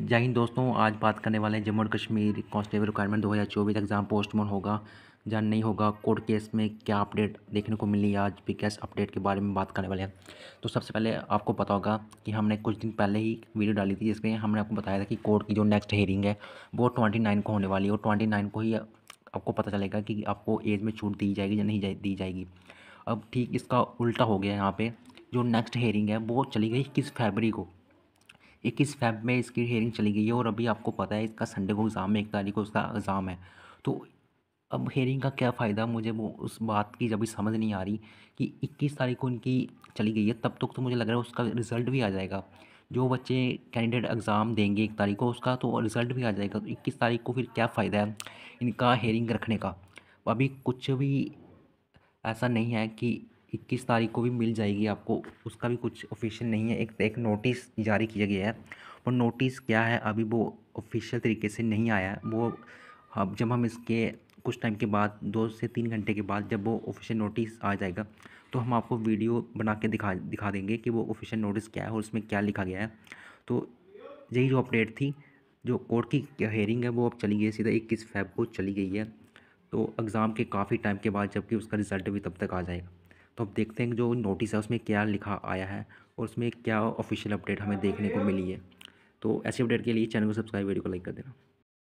जय हिंद दोस्तों आज बात करने वाले हैं जम्मू और Kashmir constable requirement 2024 exam postpone होगा या नहीं होगा कोर्ट केस में क्या अपडेट देखने को मिली आज बिगेस्ट अपडेट के बारे में बात करने वाले हैं तो सबसे पहले आपको पता होगा कि हमने कुछ दिन पहले ही वीडियो डाली थी जिसमें हमने आपको बताया था कि कोर्ट की जो नेक्स्ट हेयरिंग है वो ट्वेंटी नाइन को होने वाली है और ट्वेंटी नाइन को ही आपको पता चलेगा कि आपको एज में छूट दी जाएगी या नहीं दी जाएगी अब ठीक इसका उल्टा हो गया यहाँ पर जो नेक्स्ट हेयरिंग है वो चली गई इक्कीस फरवरी को इक्कीस फेब में इसकी हेयरिंग चली गई है और अभी आपको पता है इसका संडे को एग्ज़ाम है एक तारीख को उसका एग्ज़ाम है तो अब हेयरिंग का क्या फ़ायदा मुझे वो उस बात की जब समझ नहीं आ रही कि इक्कीस तारीख को इनकी चली गई है तब तक तो मुझे लग रहा है उसका रिज़ल्ट भी आ जाएगा जो बच्चे कैंडिडेट एग्ज़ाम देंगे एक तारीख को उसका तो रिज़ल्ट भी आ जाएगा तो इक्कीस तारीख को फिर क्या फ़ायदा है इनका हेयरिंग रखने का अभी कुछ भी ऐसा नहीं है कि इक्कीस तारीख को भी मिल जाएगी आपको उसका भी कुछ ऑफिशियल नहीं है एक एक नोटिस जारी किया गया है और नोटिस क्या है अभी वो ऑफिशियल तरीके से नहीं आया है वो अब जब हम इसके कुछ टाइम के बाद दो से तीन घंटे के बाद जब वो ऑफिशियल नोटिस आ जाएगा तो हम आपको वीडियो बना के दिखा दिखा देंगे कि वो ऑफिशियल नोटिस क्या है और उसमें क्या लिखा गया है तो यही जो अपडेट थी जो कोर्ट की हेयरिंग है वो अब चली गई है सीधा इक्कीस फेब को चली गई है तो एग्ज़ाम के काफ़ी टाइम के बाद जबकि उसका रिज़ल्ट भी तब तक आ जाएगा तो अब देखते हैं जो नोटिस है उसमें क्या लिखा आया है और उसमें क्या ऑफिशियल अपडेट हमें देखने को मिली है तो ऐसी अपडेट के लिए चैनल को सब्सक्राइब वीडियो को लाइक कर देना